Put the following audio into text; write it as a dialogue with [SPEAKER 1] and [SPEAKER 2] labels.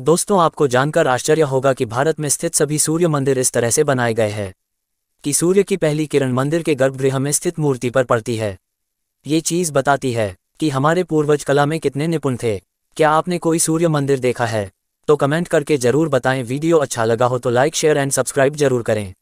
[SPEAKER 1] दोस्तों आपको जानकर आश्चर्य होगा कि भारत में स्थित सभी सूर्य मंदिर इस तरह से बनाए गए हैं कि सूर्य की पहली किरण मंदिर के गर्भगृह में स्थित मूर्ति पर पड़ती है ये चीज़ बताती है कि हमारे पूर्वज कला में कितने निपुण थे क्या आपने कोई सूर्य मंदिर देखा है तो कमेंट करके जरूर बताएं वीडियो अच्छा लगा हो तो लाइक शेयर एंड सब्सक्राइब जरूर करें